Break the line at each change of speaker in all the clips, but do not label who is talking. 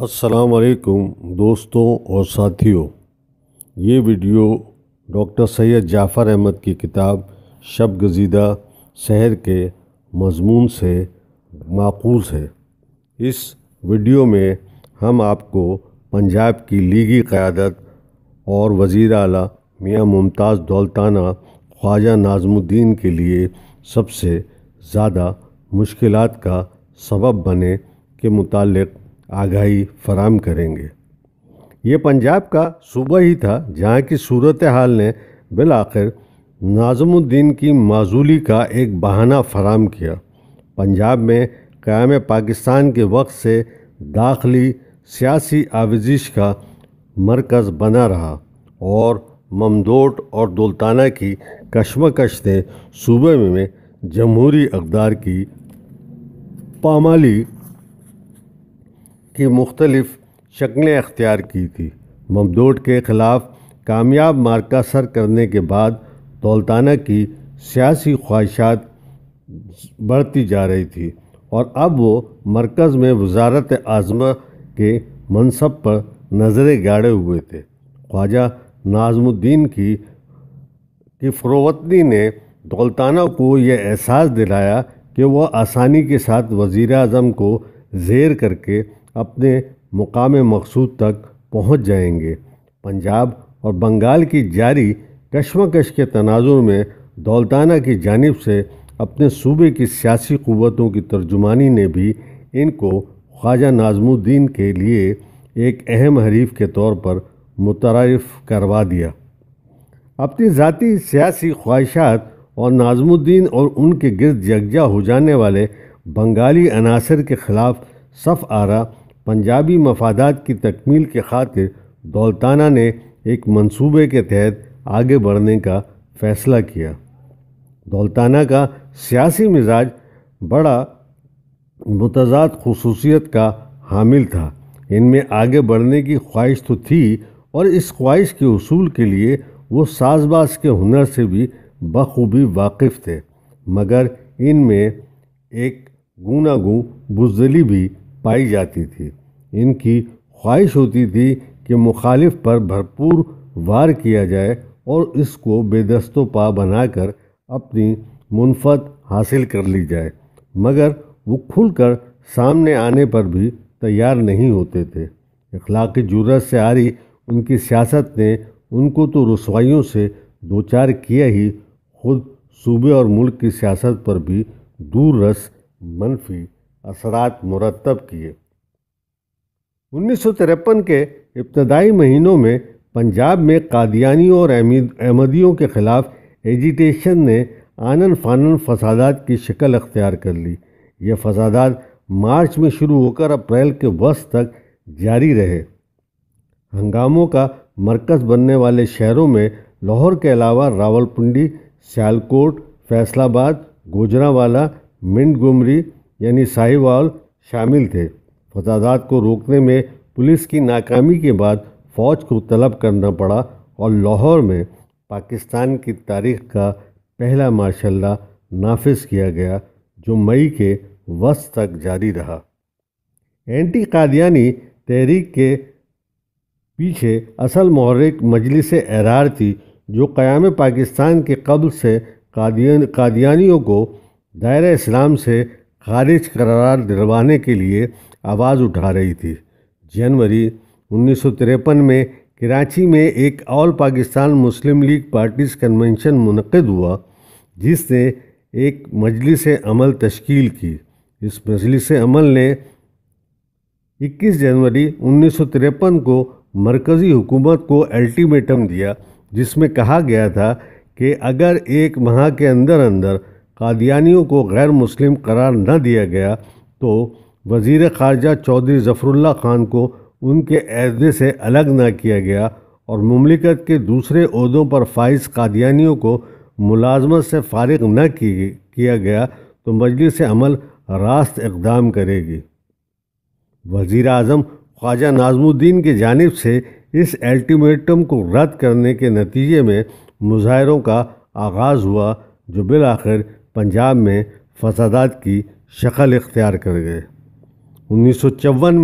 असलकुम दोस्तों और साथियों ये वीडियो डॉक्टर सैयद जाफ़र अहमद की किताब शब गजीदा शहर के मजमून से माकूज है इस वीडियो में हम आपको पंजाब की लीगी क़्यादत और वज़ी अल मियाँ मुमताज़ दौलताना ख्वाजा नाजमुद्दीन के लिए सबसे ज़्यादा मुश्किल का सबब बने के मुतक़ आगाही फराम करेंगे ये पंजाब का सूबा ही था जहाँ की सूरत हाल ने बिलाखिर नाजमुद्दीन की माजूली का एक बहाना फराम किया पंजाब में क़्याम पाकिस्तान के वक्त से दाखिली सियासी आविजिश का मरकज़ बना रहा और ममदोट और दुल्ताना की कश्मकश ने सूबे में जमहूरी अकदार की पामाली की मुख्तलिफ शक्लें अख्तियार की थी ममदोड के ख़िलाफ़ कामयाब मार्का सर करने के बाद दौलताना की सियासी ख्वाहिशात बढ़ती जा रही थी और अब वो मरकज़ में वजारत आज़मा के मनसब पर नज़रें गाड़े हुए थे ख्वाजा नाजमुद्दीन की की फ़रोवतनी ने दौलताना को यह एहसास दिलाया कि वह आसानी के साथ वज़ी अजम को जेर करके अपने मुकाम मकसूद तक पहुंच जाएंगे पंजाब और बंगाल की जारी कशमकश के तनाजों में दौलताना की जानब से अपने सूबे की सियासी क़वतों की तर्जुमानी ने भी इनको ख्वाजा नाजमुद्दीन के लिए एक अहम हरीफ के तौर पर मुतारफ़ करवा दिया अपनी ज़ाती सियासी ख्वाहिशात और नाजमुद्दीन और उनके गिरद यकजा हो जाने वाले बंगाली अनासर के ख़िलाफ़ सफ़ आरा पंजाबी मफादात की तकमील के खातिर दौलताना ने एक मंसूबे के तहत आगे बढ़ने का फ़ैसला किया दौलताना का सियासी मिजाज बड़ा मुतजाद खसूसियत का हामिल था इनमें आगे बढ़ने की ख्वाहिश तो थी और इस ख्वाहिश के असूल के लिए वो साजबाज के हुनर से भी बखूबी वाकिफ़ थे मगर इनमें एक गूनागू बुजदली भी पाई जाती थी इनकी ख्वाहिश होती थी कि मुखालिफ पर भरपूर वार किया जाए और इसको बेदस्तोपा पा बनाकर अपनी मुनफत हासिल कर ली जाए मगर वो खुलकर सामने आने पर भी तैयार नहीं होते थे इखलाक जरूरत से आ रही उनकी सियासत ने उनको तो रसवाइयों से दो चार किया ही खुद सूबे और मुल्क की सियासत पर भी दूर रस मनफी असरात मुरतब किए उन्नीस के इब्तदाई महीनों में पंजाब में कादियानियों और अहमदियों के ख़िलाफ़ एजिटेशन ने आनन फानन फसादात की शक्ल अख्तियार कर ली ये फसादात मार्च में शुरू होकर अप्रैल के वस्त तक जारी रहे हंगामों का मरकज़ बनने वाले शहरों में लाहौर के अलावा रावलपिंडी सियालकोट फैसलाबाद गोजरावाला मिंड गुमरी यानी साहिवाल शामिल थे फसादात को रोकने में पुलिस की नाकामी के बाद फ़ौज को तलब करना पड़ा और लाहौर में पाकिस्तान की तारीख का पहला माशा नाफिज किया गया जो मई के वस तक जारी रहा एंटी कादियानी तहरीक के पीछे असल महरिक मजलिस एरार थी जो क़याम पाकिस्तान के कब्ल से कादियानियों को दायरा इस्लाम से खारिज करार दिलवाने के लिए आवाज़ उठा रही थी जनवरी उन्नीस में कराची में एक all Pakistan Muslim League parties convention मनक़द हुआ जिसने एक मजलिस अमल तश्कील की इस मजलिस अमल ने 21 जनवरी उन्नीस को मरकज़ी हुकूमत को अल्टीमेटम दिया जिसमें कहा गया था कि अगर एक माह के अंदर अंदर कादियानियों को गैर मुस्लिम करार न दिया गया तो वजीर ख़ारजा चौधरी ज़फ़रुल्ला ख़ान को उनके अहदे से अलग न किया गया और ममलिकत के दूसरे अहदों पर फाइज कादियानियों को मुलाजमत से फारग न किया गया तो मजलिस अमल रास्त इकदाम करेगी वजीर अजम ख्वाजा नाजमुद्दीन की जानब से इस अल्टीमेटम को रद्द करने के नतीजे में मुजाहरों का आगाज़ हुआ जो बिल आखिर पंजाब में फसादात की शक्ल इख्तियार कर गए उन्नीस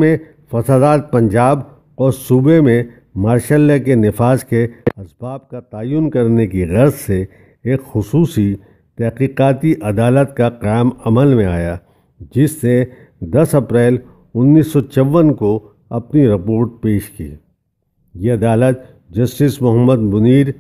में फसादात पंजाब और सूबे में मार्शल के नफाज के इसबाब का तयन करने की गर्ज से एक खसूसी तहकीकती अदालत का क़्याम अमल में आया जिसने 10 अप्रैल उन्नीस को अपनी रिपोर्ट पेश की यह अदालत जस्टिस मोहम्मद मुनीर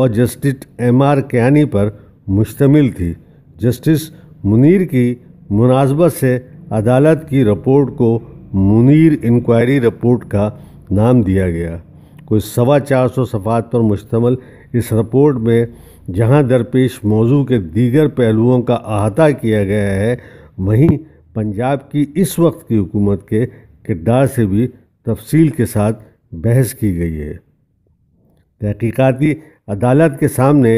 और जस्टिस एम आर कैनी पर मुश्तमिल थी जस्टिस मुनीर की मुनासबत से अदालत की रिपोर्ट को मुनीर इंक्वायरी रिपोर्ट का नाम दिया गया कोई सवा चार सौ सफ़ात पर मुश्तमल इस रिपोर्ट में जहां दरपेश मौजू के दीगर पहलुओं का अहाता किया गया है वहीं पंजाब की इस वक्त की हुकूमत के किरदार से भी तफसील के साथ बहस की गई है तहकीकती अदालत के सामने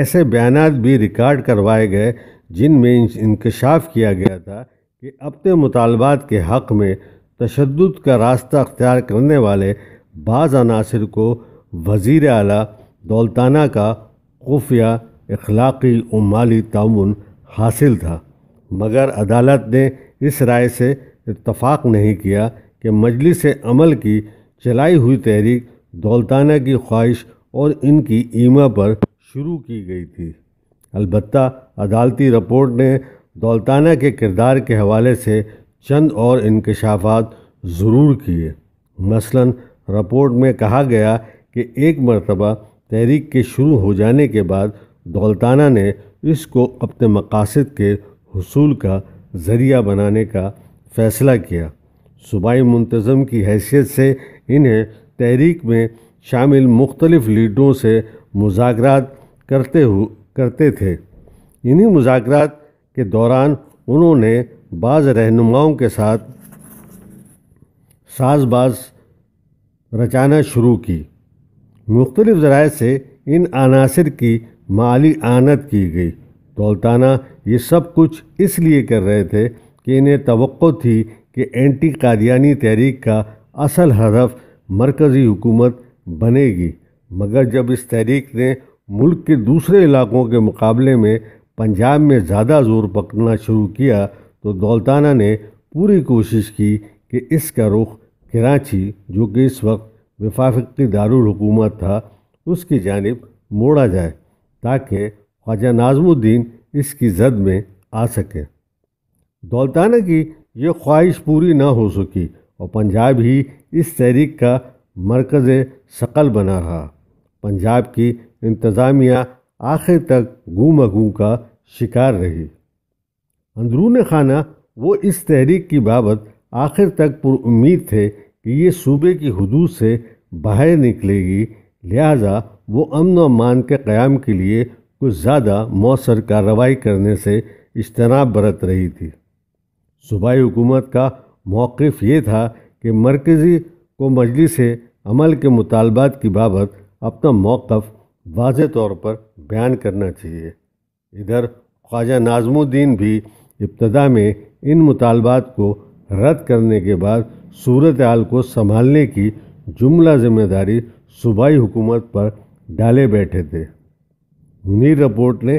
ऐसे बयान भी रिकॉर्ड करवाए गए जिनमें इंकशाफ किया गया था कि अपने मुतालबात के हक़ में तशद का रास्ता अख्तियार करने वाले बाज़ अनासर को वज़ी अला दौलताना का खुफिया अखलाक़ी और माली ताउन हासिल था मगर अदालत ने इस राय से इतफाक़ नहीं किया कि मजलिस अमल की चलाई हुई तहरीक दौलताना की ख्वाहिश और इनकी ईमा पर शुरू की गई थी अलबत् अदालती रिपोर्ट ने दौलताना के किरदार के हवाले से चंद और इनकशाफात ज़रूर किए मसलन रिपोर्ट में कहा गया कि एक मरतबा तहरीक के शुरू हो जाने के बाद दौलताना ने इसको अपने मकासद के हसूल का ज़रिया बनाने का फ़ैसला किया सूबाई मुंतज़म की हैसियत से इन्हें तहरीक में शामिल मुख्तलिफ लीडरों से मुजाकरात करते हु करते थे इन्हीं मुजाकरात के दौरान उन्होंने बाज़ रहनुमाओं के साथ साजबाज रचाना शुरू की मुख्तलिफ ज़राए से इन अनासर की माली आनत की गई दौलताना ये सब कुछ इसलिए कर रहे थे कि इन्हें तो थी कि एंटी कादियानी तहरीक का असल हदफ मरकज़ी हुकूमत बनेगी मगर जब इस तहरीक ने मुल्क के दूसरे इलाकों के मुकाबले में पंजाब में ज़्यादा जोर पकड़ना शुरू किया तो दौलताना ने पूरी कोशिश की कि इसका रुख कराची जो कि इस वक्त वफाफती दारकूमत था उसकी जानब मोड़ा जाए ताकि ख्वाजा नाजमुद्दीन इसकी जद में आ सके दौलताना की यह ख्वाहिश पूरी ना हो सकी और पंजाब ही इस तहरीक का मरकज़ शकल बना रहा पंजाब की इंतज़ामिया आखिर तक गूम गूँ का शिकार रही अंदरून खाना वो इस तहरीक की बाबत आखिर तक उम्मीद थे कि ये सूबे की हदूद से बाहर निकलेगी लिहाजा वो अमन व मान के क़्याम के लिए कुछ ज़्यादा मौसर कार्रवाई करने से इजतनाब बरत रही थी सूबाई हुकूमत का मौक़ ये था कि मरकज़ी को मजलिस अमल के मुतालबात की बाबत अपना मौक़ वाज तौर पर बयान करना चाहिए इधर ख्वाजा नाजमुद्दीन भी इब्तदा में इन मुतालबात को रद्द करने के बाद सूरत हाल को संभालने की जुमला जिम्मेदारी सूबाई हुकूमत पर डाले बैठे थे मुनीर रिपोर्ट ने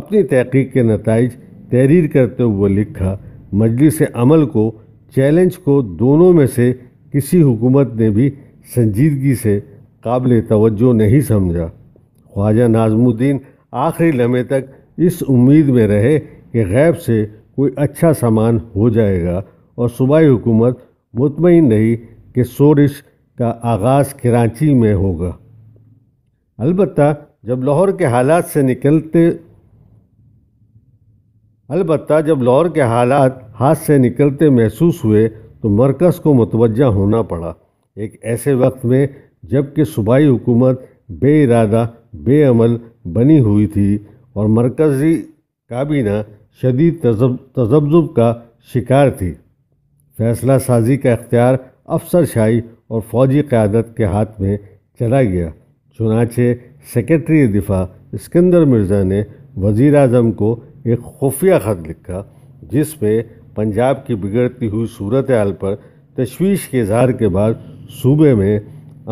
अपनी तहकीक के नतज तहरीर करते हुए लिखा मजलिस अमल को चैलेंज को दोनों में से किसी हुकूमत ने भी संजीदगी से काबिल तवज्जो नहीं समझा ख्वाजा नाजमुद्दीन आखिरी लम्हे तक इस उम्मीद में रहे कि गैब से कोई अच्छा सामान हो जाएगा और सूबाई हुकूमत मुतमिन रही कि शोरिश का आगाज़ कराची में होगा अलबत् जब लाहौर के हालात से निकलते अलबत् जब लाहौर के हालात हाथ से निकलते महसूस हुए तो मरकज़ को मुतवजह होना पड़ा एक ऐसे वक्त में जबकि सूबाई हुकूमत इरादा बेअमल बनी हुई थी और मरकज़ी काबीना शदीद तजब का शिकार थी फैसला साजी का अख्तियार अफसरशाही और फौजी क़्यादत के हाथ में चला गया चुनाचे सेक्रेटरी दिफा इस्कंदर मिर्ज़ा ने वज़ी अजम को एक खुफिया ख़त लिखा जिसमें पंजाब की बिगड़ती हुई सूरत हाल पर तशवीश के इजहार के बाद सूबे में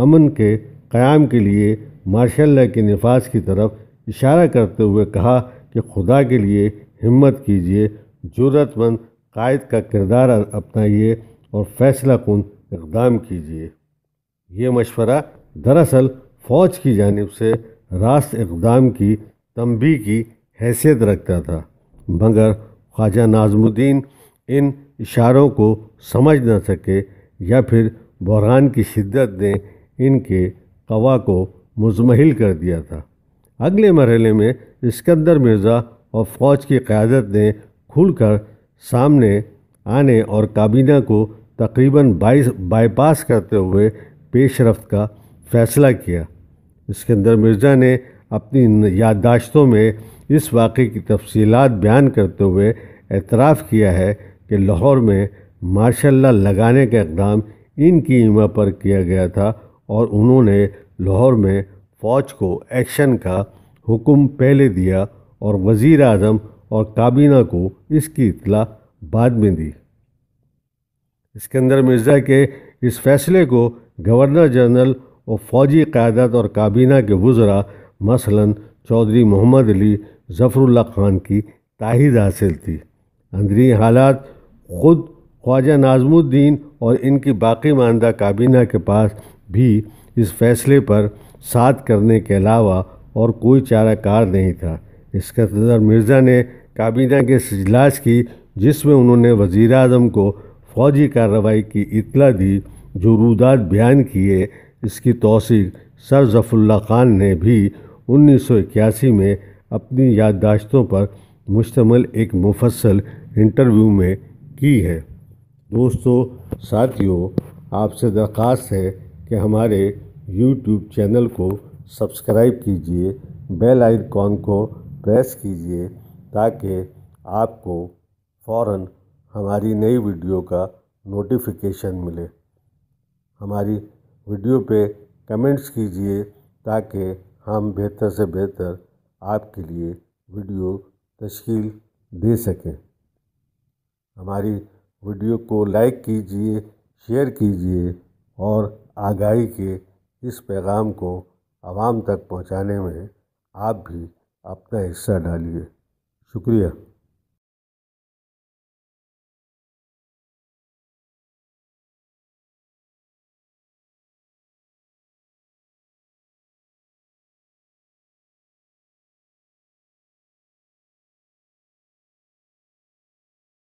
अमन के क़्याम के लिए मार्शल के नफाज की तरफ इशारा करते हुए कहा कि खुदा के लिए हिम्मत कीजिए ज़रूरतमंद कायद का किरदार अपनाइए और फैसला कन इकदाम कीजिए ये मशवरा दरअसल फ़ौज की जानब से रास्त इकदाम की तंबी की हैसियत रखता था मगर ख्वाजा नाजमुद्दीन इन इशारों को समझ न सके या फिर बहरान की शिद्दत ने इनके कवा को मुजमहिल कर दिया था अगले मरहले में सिकंदर मिर्ज़ा और फ़ौज की क़्यादत ने खुलकर सामने आने और काबीना को तकरीबन बाईपास करते हुए पेशरफ का फैसला किया सिकंदर मिर्ज़ा ने अपनी याददाश्तों में इस वाक़े की तफसीलात बयान करते हुए एतराफ़ किया है कि लाहौर में माशाल्लाह लगाने का इकदाम इनकी इमा पर किया गया था और उन्होंने लाहौर में फ़ौज को एक्शन का हुक्म पहले दिया और वज़ी अजम और काबीना को इसकी इतला बाद में दी इसकंदर मिर्ज़ा के इस फैसले को गवर्नर जनरल और फौजी क़्यादत और काबीना के वज़रा मसलन चौधरी मोहम्मद अली ज़फ़रुल्ला ख़ान की ताहिद हासिल थी अंदरी हालात ख़ुद ख्वाजा नाजमुद्दीन और इनकी बाकी मानदा काबीना के पास भी इस फैसले पर साथ करने के अलावा और कोई चारा कार नहीं था इसका मिर्ज़ा ने काबीना के इजलास की जिसमें उन्होंने वज़ी अजम को फौजी कार्रवाई की इतला दी जो रूदात बयान किए इसकी तोसी सर जफुल्ला ख़ान ने भी इक्यासी में अपनी याददाश्तों पर मुश्तमल एक मुफसल इंटरव्यू में की है दोस्तों साथियों आपसे दरख्वास्त है कि हमारे यूट्यूब चैनल को सब्सक्राइब कीजिए बेल आइकॉन को प्रेस कीजिए ताकि आपको फ़ौर हमारी नई वीडियो का नोटिफिकेशन मिले हमारी वीडियो पे कमेंट्स कीजिए ताकि हम बेहतर से बेहतर आपके लिए वीडियो तश्ील दे सकें हमारी वीडियो को लाइक कीजिए शेयर कीजिए और आगाही के इस पैगाम को आवाम तक पहुंचाने में आप भी अपना हिस्सा डालिए शुक्रिया